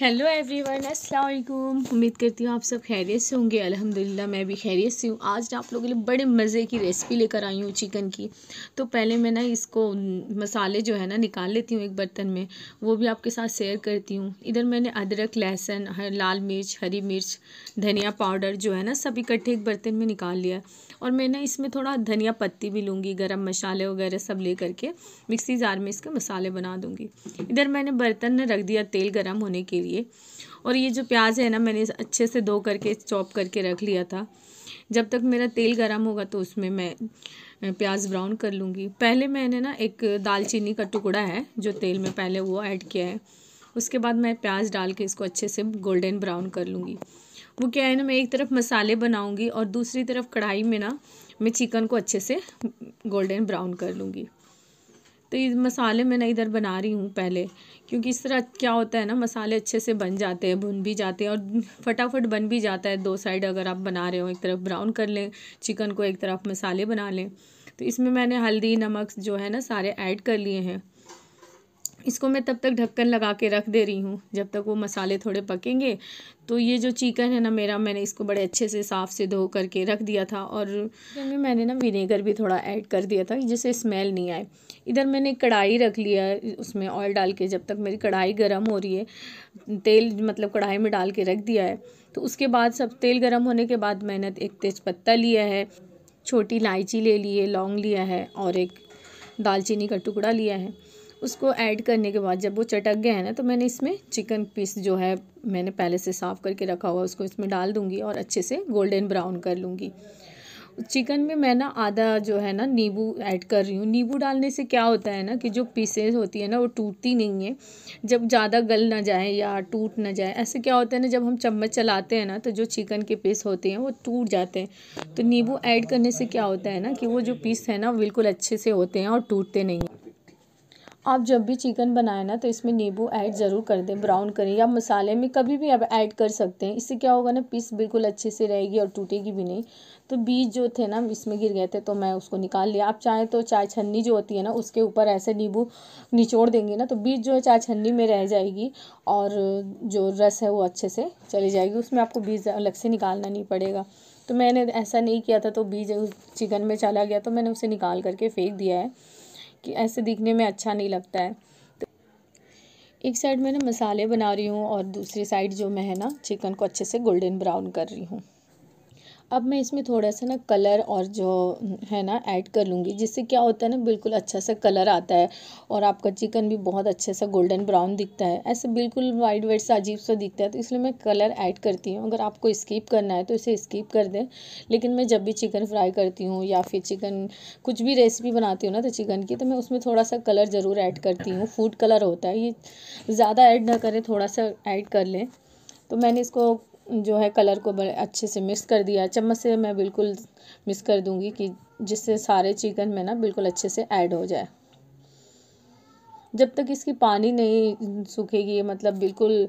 hello everyone अस्सलाम वालेकुम उम्मीद करती हूँ आप सब खैरियत से होंगे अल्हम्दुलिल्लाह मैं भी खैरियत से हूँ आज आप लोगों के लिए बड़े मज़े की रेसिपी लेकर आई हूँ चिकन की तो पहले मैं ना इसको मसाले जो है ना निकाल लेती हूँ एक बर्तन में वो भी आपके साथ शेयर करती हूँ इधर मैंने अदरक लहसुन लाल मिर्च हरी मिर्च धनिया पाउडर जो है ना सब इकट्ठे एक बर्तन में निकाल लिया और मैं ना इसमें थोड़ा धनिया पत्ती भी लूँगी गर्म मसाले वगैरह सब ले करके मिक्सी जार में इसके मसाले बना दूँगी इधर मैंने बर्तन रख दिया तेल गर्म होने के लिए लिए और ये जो प्याज है ना मैंने अच्छे से धो करके चॉप करके रख लिया था जब तक मेरा तेल गर्म होगा तो उसमें मैं प्याज ब्राउन कर लूँगी पहले मैंने ना एक दालचीनी का टुकड़ा है जो तेल में पहले वो ऐड किया है उसके बाद मैं प्याज डाल के इसको अच्छे से गोल्डन ब्राउन कर लूँगी वो क्या है ना मैं एक तरफ मसाले बनाऊँगी और दूसरी तरफ कढ़ाई में ना मैं चिकन को अच्छे से गोल्डन ब्राउन कर लूँगी तो ये मसाले मैं ना इधर बना रही हूँ पहले क्योंकि इस तरह क्या होता है ना मसाले अच्छे से बन जाते हैं भुन भी जाते हैं और फटाफट बन भी जाता है दो साइड अगर आप बना रहे हो एक तरफ ब्राउन कर लें चिकन को एक तरफ मसाले बना लें तो इसमें मैंने हल्दी नमक जो है ना सारे ऐड कर लिए हैं इसको मैं तब तक ढक्कन लगा के रख दे रही हूँ जब तक वो मसाले थोड़े पकेंगे तो ये जो चिकन है ना मेरा मैंने इसको बड़े अच्छे से साफ़ से धो करके रख दिया था और इसमें मैंने ना विनेगर भी थोड़ा ऐड कर दिया था जिससे स्मेल नहीं आए इधर मैंने कढ़ाई रख लिया उसमें ऑयल डाल के जब तक मेरी कढ़ाई गर्म हो रही है तेल मतलब कढ़ाई में डाल के रख दिया है तो उसके बाद सब तेल गर्म होने के बाद मैंने एक तेज़पत्ता लिया है छोटी इलायची ले ली है लौंग लिया है और एक दालचीनी का टुकड़ा लिया है उसको ऐड करने के बाद जब वो चटक गया है ना तो मैंने इसमें चिकन पीस जो है मैंने पहले से साफ़ करके रखा हुआ उसको इसमें डाल दूँगी और अच्छे से गोल्डन ब्राउन कर लूँगी चिकन में मैं ना आधा जो है ना नींबू ऐड कर रही हूँ नींबू डालने से क्या होता है ना कि जो पीसेस होती है ना वो टूटती नहीं है जब ज़्यादा गल ना जाए या टूट ना जाए ऐसे क्या होता है ना जब हम चम्मच चलाते हैं ना तो जो चिकन के पीस होते हैं वो टूट जाते हैं तो नींबू ऐड करने से क्या होता है ना कि वो जो पीस है ना बिल्कुल अच्छे से होते हैं और टूटते नहीं हैं आप जब भी चिकन बनाए ना तो इसमें नींबू ऐड ज़रूर कर दें ब्राउन करें या मसाले में कभी भी आप ऐड कर सकते हैं इससे क्या होगा ना पीस बिल्कुल अच्छे से रहेगी और टूटेगी भी नहीं तो बीज जो थे ना इसमें गिर गए थे तो मैं उसको निकाल लिया आप चाहें तो चाय छन्नी जो होती है ना उसके ऊपर ऐसे नींबू निचोड़ देंगे ना तो बीज जो है चाय छन्नी में रह जाएगी और जो रस है वो अच्छे से चली जाएगी उसमें आपको बीज अलग से निकालना नहीं पड़ेगा तो मैंने ऐसा नहीं किया था तो बीज चिकन में चला गया तो मैंने उसे निकाल करके फेंक दिया है कि ऐसे दिखने में अच्छा नहीं लगता है तो एक साइड मैंने मसाले बना रही हूँ और दूसरी साइड जो मैं है ना चिकन को अच्छे से गोल्डन ब्राउन कर रही हूँ अब मैं इसमें थोड़ा सा ना कलर और जो है ना ऐड कर लूँगी जिससे क्या होता है ना बिल्कुल अच्छा सा कलर आता है और आपका चिकन भी बहुत अच्छे सा गोल्डन ब्राउन दिखता है ऐसे बिल्कुल वाइट वाइट सा अजीब सा दिखता है तो इसलिए मैं कलर ऐड करती हूँ अगर आपको स्किप करना है तो इसे स्किप कर दें लेकिन मैं जब भी चिकन फ्राई करती हूँ या फिर चिकन कुछ भी रेसिपी बनाती हूँ ना तो चिकन की तो मैं उसमें थोड़ा सा कलर ज़रूर ऐड करती हूँ फूड कलर होता है ये ज़्यादा ऐड ना करें थोड़ा सा ऐड कर लें तो मैंने इसको जो है कलर को बड़े अच्छे से मिक्स कर दिया चम्मच से मैं बिल्कुल मिक्स कर दूंगी कि जिससे सारे चिकन में ना बिल्कुल अच्छे से ऐड हो जाए जब तक इसकी पानी नहीं सूखेगी मतलब बिल्कुल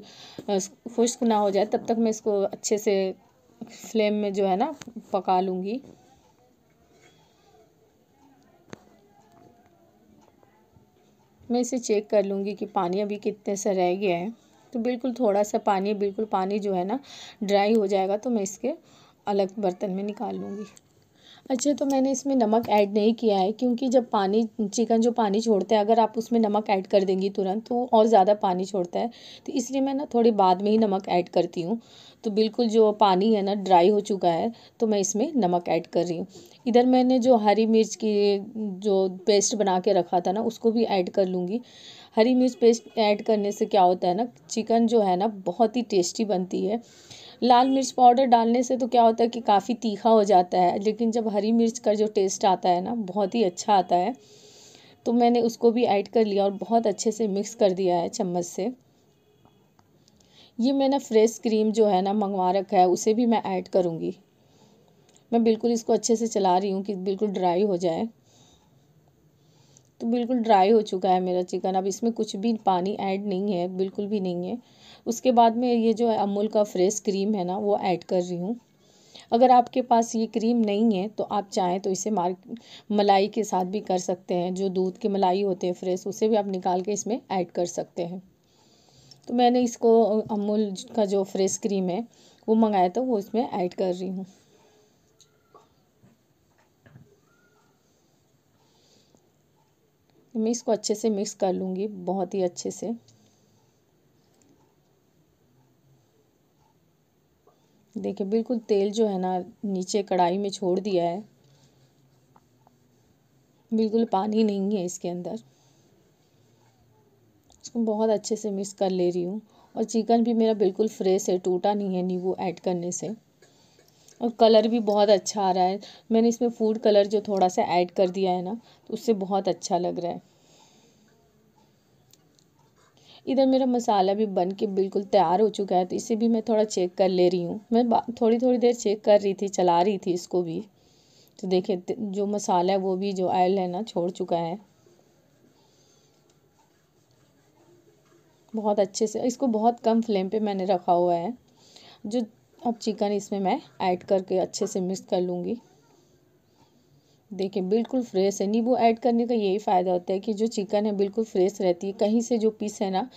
खुश्क ना हो जाए तब तक मैं इसको अच्छे से फ्लेम में जो है ना पका लूँगी मैं इसे चेक कर लूँगी कि पानी अभी कितने से रह गया है तो बिल्कुल थोड़ा सा पानी बिल्कुल पानी जो है ना ड्राई हो जाएगा तो मैं इसके अलग बर्तन में निकाल लूँगी अच्छा तो मैंने इसमें नमक ऐड नहीं किया है क्योंकि जब पानी चिकन जो पानी छोड़ता है अगर आप उसमें नमक ऐड कर देंगी तुरंत तो और ज़्यादा पानी छोड़ता है तो इसलिए मैं ना थोड़ी बाद में ही नमक ऐड करती हूँ तो बिल्कुल जो पानी है ना ड्राई हो चुका है तो मैं इसमें नमक ऐड कर रही हूँ इधर मैंने जो हरी मिर्च की जो पेस्ट बना के रखा था ना उसको भी ऐड कर लूँगी हरी मिर्च पेस्ट ऐड करने से क्या होता है ना चिकन जो है ना बहुत ही टेस्टी बनती है लाल मिर्च पाउडर डालने से तो क्या होता है कि काफ़ी तीखा हो जाता है लेकिन जब हरी मिर्च का जो टेस्ट आता है ना बहुत ही अच्छा आता है तो मैंने उसको भी ऐड कर लिया और बहुत अच्छे से मिक्स कर दिया है चम्मच से ये मैंने फ्रेश क्रीम जो है ना मंगवा रखा है उसे भी मैं ऐड करूँगी मैं बिल्कुल इसको अच्छे से चला रही हूँ कि बिल्कुल ड्राई हो जाए तो बिल्कुल ड्राई हो चुका है मेरा चिकन अब इसमें कुछ भी पानी ऐड नहीं है बिल्कुल भी नहीं है उसके बाद में ये जो अमूल का फ्रेश क्रीम है ना वो ऐड कर रही हूँ अगर आपके पास ये क्रीम नहीं है तो आप चाहें तो इसे मार मलाई के साथ भी कर सकते हैं जो दूध के मलाई होते हैं फ्रेश उसे भी आप निकाल के इसमें ऐड कर सकते हैं तो मैंने इसको अमूल का जो फ्रेश क्रीम है वो मंगाया था वो इसमें ऐड कर रही हूँ मैं इसको अच्छे से मिक्स कर लूँगी बहुत ही अच्छे से देखिए बिल्कुल तेल जो है ना नीचे कढ़ाई में छोड़ दिया है बिल्कुल पानी नहीं है इसके अंदर इसको बहुत अच्छे से मिक्स कर ले रही हूँ और चिकन भी मेरा बिल्कुल फ्रेश है टूटा नहीं है नींबू ऐड करने से और कलर भी बहुत अच्छा आ रहा है मैंने इसमें फूड कलर जो थोड़ा सा ऐड कर दिया है ना तो उससे बहुत अच्छा लग रहा है इधर मेरा मसाला भी बन के बिल्कुल तैयार हो चुका है तो इसे भी मैं थोड़ा चेक कर ले रही हूँ मैं थोड़ी थोड़ी देर चेक कर रही थी चला रही थी इसको भी तो देखिए जो मसाला है वो भी जो ऑयल है ना छोड़ चुका है बहुत अच्छे से इसको बहुत कम फ्लेम पे मैंने रखा हुआ है जो अब चिकन इसमें मैं ऐड करके अच्छे से मिक्स कर लूँगी देखिए बिल्कुल फ्रेश है नींबू ऐड करने का यही फ़ायदा होता है कि जो चिकन है बिल्कुल फ्रेश रहती है कहीं से जो पीस है ना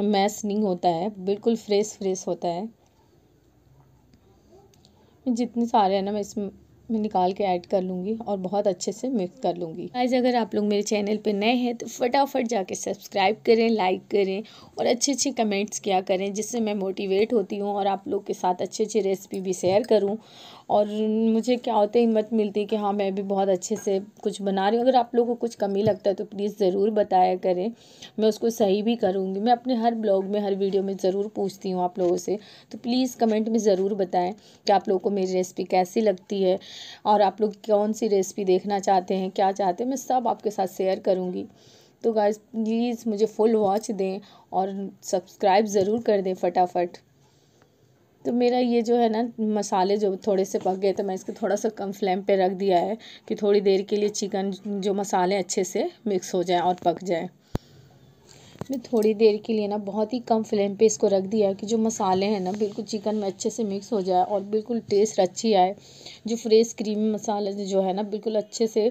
मैस नहीं होता है बिल्कुल फ्रेश फ्रेश होता है जितने सारे हैं ना मैं इसमें मैं निकाल के ऐड कर लूँगी और बहुत अच्छे से मिक्स कर लूँगी आज अगर आप लोग मेरे चैनल पे नए हैं तो फटाफट जाके सब्सक्राइब करें लाइक करें और अच्छे अच्छे कमेंट्स किया करें जिससे मैं मोटिवेट होती हूँ और आप लोग के साथ अच्छी अच्छी रेसिपी भी शेयर करूँ और मुझे क्या होता है हिम्मत मिलती है कि हाँ मैं भी बहुत अच्छे से कुछ बना रही हूँ अगर आप लोगों को कुछ कमी लगता है तो प्लीज़ ज़रूर बताया करें मैं उसको सही भी करूँगी मैं अपने हर ब्लॉग में हर वीडियो में ज़रूर पूछती हूँ आप लोगों से तो प्लीज़ कमेंट में ज़रूर बताएँ कि आप लोगों को मेरी रेसिपी कैसी लगती है और आप लोग कौन सी रेसिपी देखना चाहते हैं क्या चाहते हैं मैं सब आपके साथ शेयर करूँगी तो गाइज प्लीज़ मुझे फुल वॉच दें और सब्सक्राइब ज़रूर कर दें फटाफट तो मेरा ये जो है ना मसाले जो थोड़े से पक गए तो मैं इसको थोड़ा सा कम फ्लेम पे रख दिया है कि थोड़ी देर के लिए चिकन जो मसाले अच्छे से मिक्स हो जाए और पक जाए मैं थोड़ी देर के लिए ना बहुत ही कम फ्लेम पे इसको रख दिया कि जो मसाले हैं ना बिल्कुल चिकन में अच्छे से मिक्स हो जाए और बिल्कुल टेस्ट अच्छी आए जो फ्रेश क्रीमी मसाला जो है ना बिल्कुल अच्छे से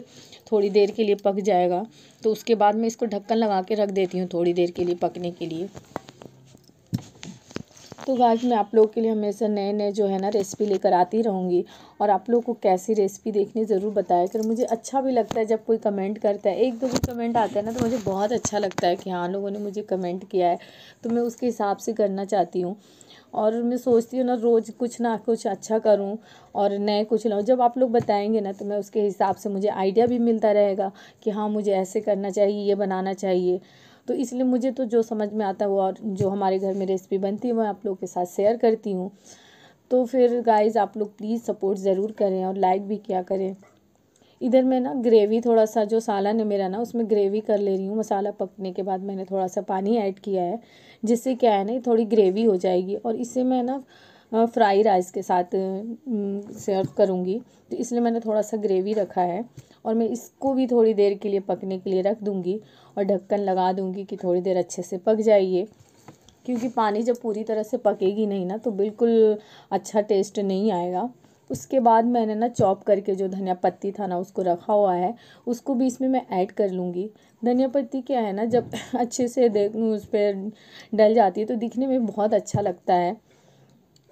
थोड़ी देर के लिए पक जाएगा तो उसके बाद मैं इसको ढक्कन लगा के रख देती हूँ थोड़ी देर के लिए पकने के लिए तो गाइस मैं आप लोगों के लिए हमेशा नए नए जो है ना रेसिपी लेकर आती रहूँगी और आप लोगों को कैसी रेसिपी देखनी ज़रूर बताया कर मुझे अच्छा भी लगता है जब कोई कमेंट करता है एक दो भी कमेंट आता है ना तो मुझे बहुत अच्छा लगता है कि हाँ लोगों ने मुझे कमेंट किया है तो मैं उसके हिसाब से करना चाहती हूँ और मैं सोचती हूँ ना रोज़ कुछ ना कुछ अच्छा करूँ और नए कुछ लाऊँ जब आप लोग बताएंगे ना तो मैं उसके हिसाब से मुझे आइडिया भी मिलता रहेगा कि हाँ मुझे ऐसे करना चाहिए ये बनाना चाहिए तो इसलिए मुझे तो जो समझ में आता है वो और जो हमारे घर में रेसिपी बनती है वह आप लोग के साथ शेयर करती हूँ तो फिर गाइज आप लोग प्लीज़ सपोर्ट ज़रूर करें और लाइक भी किया करें इधर मैं ना ग्रेवी थोड़ा सा जो सालन है मेरा ना उसमें ग्रेवी कर ले रही हूँ मसाला पकने के बाद मैंने थोड़ा सा पानी ऐड किया है जिससे क्या है ना थोड़ी ग्रेवी हो जाएगी और इससे मैं ना फ्राई राइस के साथ सर्व करूँगी तो इसलिए मैंने थोड़ा सा ग्रेवी रखा है और मैं इसको भी थोड़ी देर के लिए पकने के लिए रख दूँगी और ढक्कन लगा दूँगी कि थोड़ी देर अच्छे से पक जाइए क्योंकि पानी जब पूरी तरह से पकेगी नहीं ना तो बिल्कुल अच्छा टेस्ट नहीं आएगा उसके बाद मैंने ना चॉप करके जो धनिया पत्ती था ना उसको रखा हुआ है उसको भी इसमें मैं ऐड कर लूँगी धनिया पत्ती क्या है ना जब अच्छे से देख उस पर डल जाती है तो दिखने में बहुत अच्छा लगता है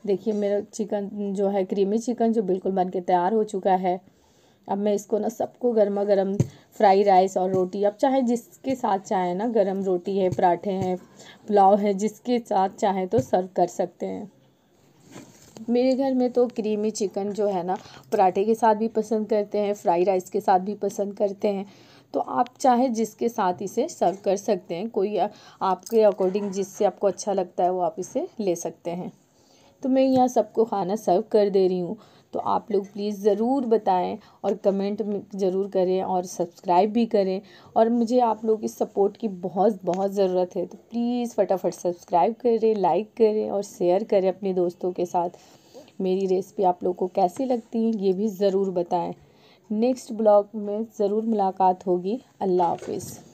देखिए मेरा चिकन जो है क्रीमी चिकन जो बिल्कुल बन के तैयार हो चुका है अब मैं इसको ना सबको गर्मा गर्म फ्राई राइस और रोटी अब चाहे जिसके साथ चाहे ना गर्म रोटी है पराठे हैं पुलाव है जिसके साथ चाहे तो सर्व कर सकते हैं मेरे घर में तो क्रीमी चिकन जो है ना पराठे के साथ भी पसंद करते हैं फ्राई राइस के साथ भी पसंद करते हैं तो आप चाहे जिसके साथ इसे सर्व कर सकते हैं कोई आपके अकॉर्डिंग जिससे आपको अच्छा लगता है वो आप इसे ले सकते हैं तो मैं यहाँ सबको खाना सर्व कर दे रही हूँ तो आप लोग प्लीज़ ज़रूर बताएं और कमेंट ज़रूर करें और सब्सक्राइब भी करें और मुझे आप लोग की सपोर्ट की बहुत बहुत ज़रूरत है तो प्लीज़ फटाफट सब्सक्राइब करें लाइक करें और शेयर करें अपने दोस्तों के साथ मेरी रेसिपी आप लोग को कैसी लगती है ये भी ज़रूर बताएं नेक्स्ट ब्लॉग में ज़रूर मुलाकात होगी अल्लाह हाफिज़